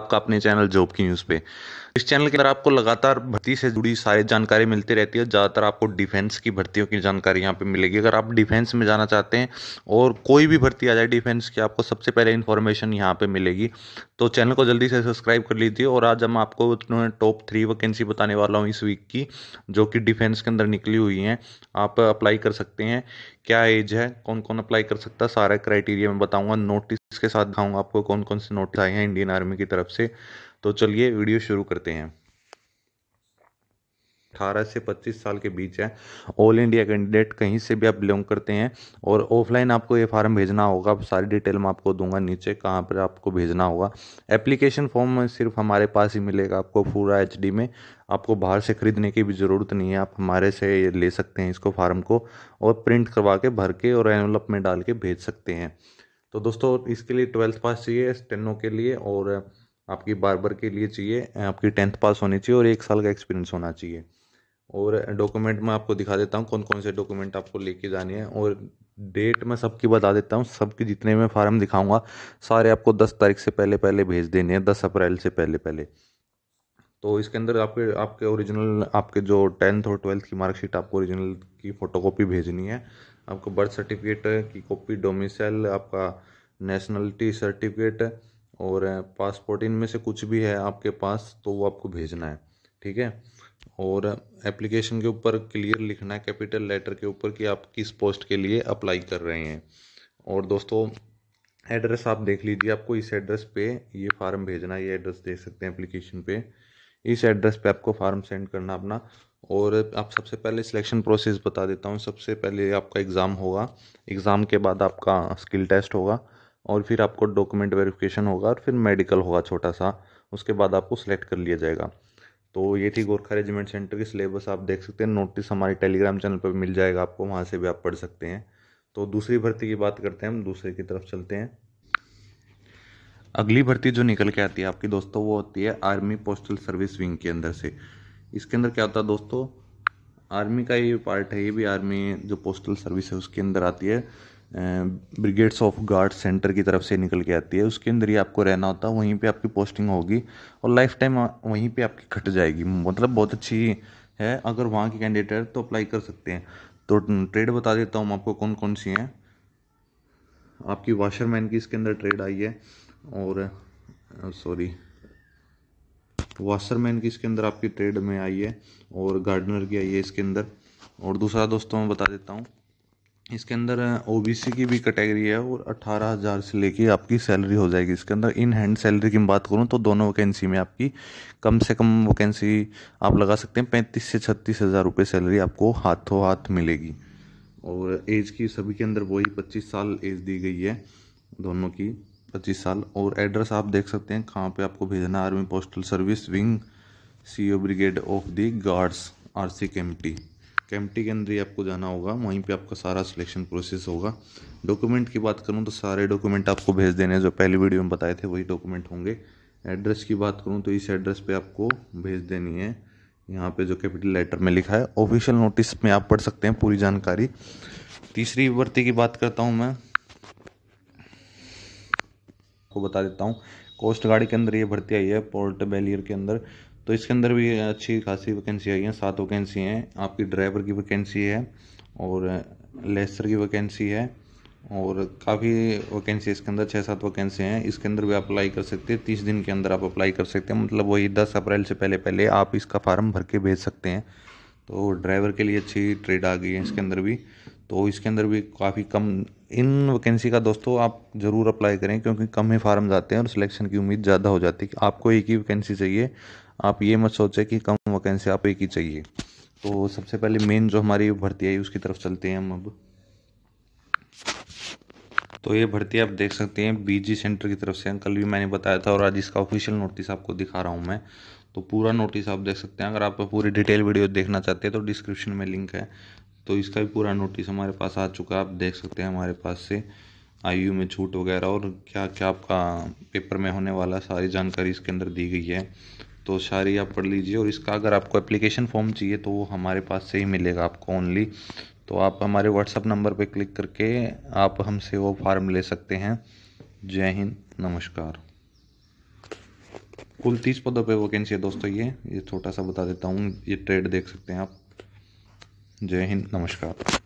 आपका अपने channel job की न्यूज़ पे इस चैनल के अंदर आपको लगातार भर्ती से जुड़ी सारी जानकारी मिलती रहती है ज़्यादातर आपको डिफेंस की भर्तियों की जानकारी यहाँ पे मिलेगी अगर आप डिफेंस में जाना चाहते हैं और कोई भी भर्ती आ जाए डिफेंस की आपको सबसे पहले इन्फॉर्मेशन यहाँ पे मिलेगी तो चैनल को जल्दी से सब्सक्राइब कर लीजिए और आज हम आपको टॉप थ्री वैकेंसी बताने वाला हूँ इस वीक की जो कि डिफेंस के अंदर निकली हुई हैं आप अप्लाई कर सकते हैं क्या एज है कौन कौन अप्लाई कर सकता है सारे क्राइटेरिया मैं बताऊँगा नोटिस इसके साथ दिखाऊंगा आपको कौन कौन से नोटिस आए हैं इंडियन आर्मी की तरफ से तो चलिए वीडियो शुरू करते हैं अठारह से पच्चीस साल के बीच है ऑल इंडिया कैंडिडेट कहीं से भी आप बिलोंग करते हैं और ऑफलाइन आपको ये फॉर्म भेजना होगा सारी डिटेल मैं आपको दूंगा नीचे कहाँ पर आपको भेजना होगा एप्लीकेशन फॉर्म सिर्फ हमारे पास ही मिलेगा आपको पूरा एच में आपको बाहर से ख़रीदने की भी ज़रूरत नहीं है आप हमारे से ले सकते हैं इसको फार्म को और प्रिंट करवा के भर के और एनवलप में डाल के भेज सकते हैं तो दोस्तों इसके लिए ट्वेल्थ पास चाहिए स्टेनो के लिए और आपकी बारबर के लिए चाहिए आपकी टेंथ पास होनी चाहिए और एक साल का एक्सपीरियंस होना चाहिए और डॉक्यूमेंट मैं आपको दिखा देता हूँ कौन कौन से डॉक्यूमेंट आपको लेके जाने हैं और डेट मैं सबकी बता देता हूँ सबके जितने मैं फार्म दिखाऊंगा सारे आपको दस तारीख से पहले पहले भेज देने हैं दस अप्रैल से पहले पहले तो इसके अंदर आपके आपके ओरिजिनल आपके जो टेंथ और ट्वेल्थ की मार्कशीट आपको ओरिजिनल की फ़ोटोकॉपी भेजनी है आपको बर्थ सर्टिफिकेट की कॉपी डोमिसल आपका नेशनलिटी सर्टिफिकेट और पासपोर्ट इनमें से कुछ भी है आपके पास तो वो आपको भेजना है ठीक है और एप्लीकेशन के ऊपर क्लियर लिखना है कैपिटल लेटर के ऊपर कि आप किस पोस्ट के लिए अप्लाई कर रहे हैं और दोस्तों एड्रेस आप देख लीजिए आपको इस एड्रेस पे ये फार्म भेजना है ये एड्रेस देख सकते हैं एप्लीकेशन पे इस एड्रेस पे आपको फार्म सेंड करना अपना और आप सबसे पहले सिलेक्शन प्रोसेस बता देता हूँ सबसे पहले आपका एग्ज़ाम होगा एग्ज़ाम के बाद आपका स्किल टेस्ट होगा और फिर आपको डॉक्यूमेंट वेरिफिकेशन होगा और फिर मेडिकल होगा छोटा सा उसके बाद आपको सिलेक्ट कर लिया जाएगा तो ये थी गोरखा रेजिमेंट सेंटर की सिलेबस आप देख सकते हैं नोटिस हमारे टेलीग्राम चैनल पर मिल जाएगा आपको वहाँ से भी आप पढ़ सकते हैं तो दूसरी भर्ती की बात करते हैं हम दूसरे की तरफ चलते हैं अगली भर्ती जो निकल के आती है आपकी दोस्तों वो होती है आर्मी पोस्टल सर्विस विंग के अंदर से इसके अंदर क्या होता है दोस्तों आर्मी का ये पार्ट है ये भी आर्मी जो पोस्टल सर्विस है उसके अंदर आती है ब्रिगेड्स ऑफ गार्ड सेंटर की तरफ से निकल के आती है उसके अंदर ही आपको रहना होता है वहीं पे आपकी पोस्टिंग होगी और लाइफ टाइम वहीं पे आपकी खट जाएगी मतलब बहुत अच्छी है अगर वहाँ की कैंडिडेट है तो अप्लाई कर सकते हैं तो ट्रेड बता देता हूँ आपको कौन कौन सी हैं आपकी वाशरमैन की इसके अंदर ट्रेड आई है और सॉरी वाशरमैन की इसके अंदर आपकी ट्रेड में आई है और गार्डनर की आई है इसके अंदर और दूसरा दोस्तों मैं बता देता हूँ इसके अंदर ओबीसी की भी कैटेगरी है और अट्ठारह हज़ार से लेके आपकी सैलरी हो जाएगी इसके अंदर इन हैंड सैलरी की बात करूँ तो दोनों वैकेंसी में आपकी कम से कम वैकेंसी आप लगा सकते हैं पैंतीस से छत्तीस हज़ार रुपये सैलरी आपको हाथों हाथ मिलेगी और एज की सभी के अंदर वही पच्चीस साल एज दी गई है दोनों की पच्चीस साल और एड्रेस आप देख सकते हैं कहाँ पे आपको भेजना army postal service wing C O brigade of the guards R C Kamptee Kamptee के अंदर ही आपको जाना होगा वहीं पे आपका सारा सिलेक्शन प्रोसेस होगा डॉक्यूमेंट की बात करूँ तो सारे डॉक्यूमेंट आपको भेज देने जो पहली वीडियो में बताए थे वही डॉक्यूमेंट होंगे एड्रेस की बात करूँ तो इस एड्रेस पर आपको भेज देनी है यहाँ पे जो कैपिटल लेटर में लिखा है ऑफिशियल नोटिस में आप पढ़ सकते हैं पूरी जानकारी तीसरी भर्ती की बात करता हूँ मैं आपको बता देता हूँ कोस्ट गार्ड के अंदर ये भर्ती आई है पोर्ट बेलियर के अंदर तो इसके अंदर भी अच्छी खासी वैकेंसी आई है सात वैकेंसी हैं आपकी ड्राइवर की वैकेंसी है और लेसर की वैकेंसी है और काफ़ी वैकेंसी इसके अंदर छः सात वैकेंसी हैं इसके अंदर भी अप्लाई कर सकते हैं तीस दिन के अंदर आप अप्लाई कर सकते हैं मतलब वही दस अप्रैल से पहले पहले आप इसका फार्म भर के भेज सकते हैं तो ड्राइवर के लिए अच्छी ट्रेड आ गई है इसके अंदर भी तो इसके अंदर भी काफ़ी कम इन वैकेंसी का दोस्तों आप ज़रूर अप्लाई करें क्योंकि कम ही फार्म जाते हैं और सिलेक्शन की उम्मीद ज़्यादा हो जाती है कि आपको एक ही वैकेंसी चाहिए आप ये मत सोचें कि कम वैकेंसी आप एक ही चाहिए तो सबसे पहले मेन जो हमारी भर्ती आई उसकी तरफ चलते हैं हम अब तो ये भर्ती आप देख सकते हैं बीजी सेंटर की तरफ से कल भी मैंने बताया था और आज इसका ऑफिशियल नोटिस आपको दिखा रहा हूँ मैं तो पूरा नोटिस आप देख सकते हैं अगर आप पूरी डिटेल वीडियो देखना चाहते हैं तो डिस्क्रिप्शन में लिंक है तो इसका भी पूरा नोटिस हमारे पास आ चुका है आप देख सकते हैं हमारे पास से आईयू में छूट वगैरह और क्या क्या आपका पेपर में होने वाला सारी जानकारी इसके अंदर दी गई है तो सारी आप पढ़ लीजिए और इसका अगर आपको एप्लीकेशन फॉर्म चाहिए तो वो हमारे पास से ही मिलेगा आपको ओनली तो आप हमारे व्हाट्सअप नंबर पर क्लिक करके आप हमसे वो फार्म ले सकते हैं जय हिंद नमस्कार कुल तीस पदों पे वैकेंसी है दोस्तों ये ये छोटा सा बता देता हूँ ये ट्रेड देख सकते हैं आप जय हिंद नमस्कार